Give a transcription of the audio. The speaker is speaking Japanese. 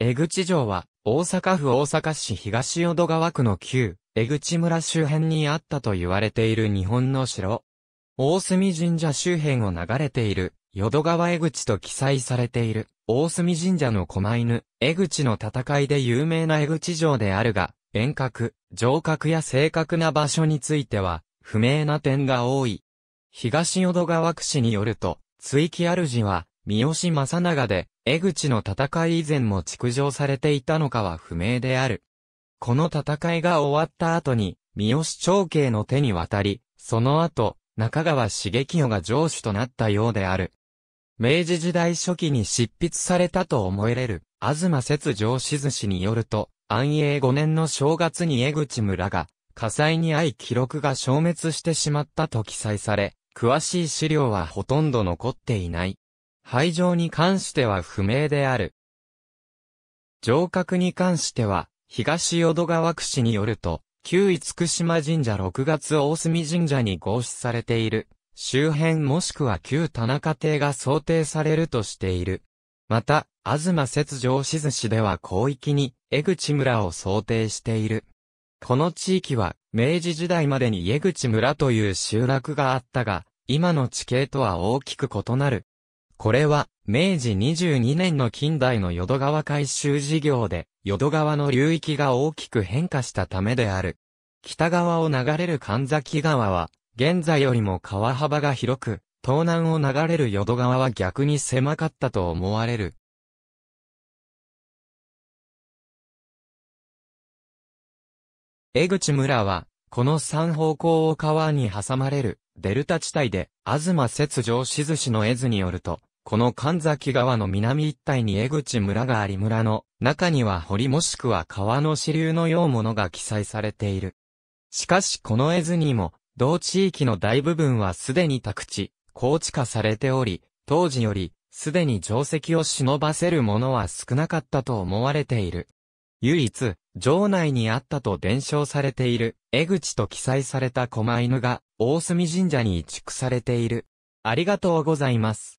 江口城は、大阪府大阪市東淀川区の旧、江口村周辺にあったと言われている日本の城。大隅神社周辺を流れている、淀川江口と記載されている、大隅神社の狛犬、江口の戦いで有名な江口城であるが、遠隔、城郭や正確な場所については、不明な点が多い。東淀川区市によると、追記主は、三好正長で、江口の戦い以前も築城されていたのかは不明である。この戦いが終わった後に、三好長慶の手に渡り、その後、中川茂清が城主となったようである。明治時代初期に執筆されたと思えれる、東節城志寿氏によると、安永5年の正月に江口村が、火災に遭い記録が消滅してしまったと記載され、詳しい資料はほとんど残っていない。廃場に関しては不明である。城郭に関しては、東淀川区市によると、旧厳島神社6月大隅神社に合祀されている、周辺もしくは旧田中邸が想定されるとしている。また、東雪上志津市では広域に、江口村を想定している。この地域は、明治時代までに江口村という集落があったが、今の地形とは大きく異なるこれは、明治22年の近代の淀川改修事業で、淀川の流域が大きく変化したためである。北側を流れる神崎川は、現在よりも川幅が広く、東南を流れる淀川は逆に狭かったと思われる。江口村は、この三方向を川に挟まれる、デルタ地帯で、東雪上志寿の絵図によると、この神崎川の南一帯に江口村があり村の中には堀もしくは川の支流のようものが記載されている。しかしこの絵図にも、同地域の大部分はすでに宅地、高地化されており、当時より、すでに定石を忍ばせるものは少なかったと思われている。唯一、城内にあったと伝承されている、江口と記載された狛犬が、大隅神社に移築されている。ありがとうございます。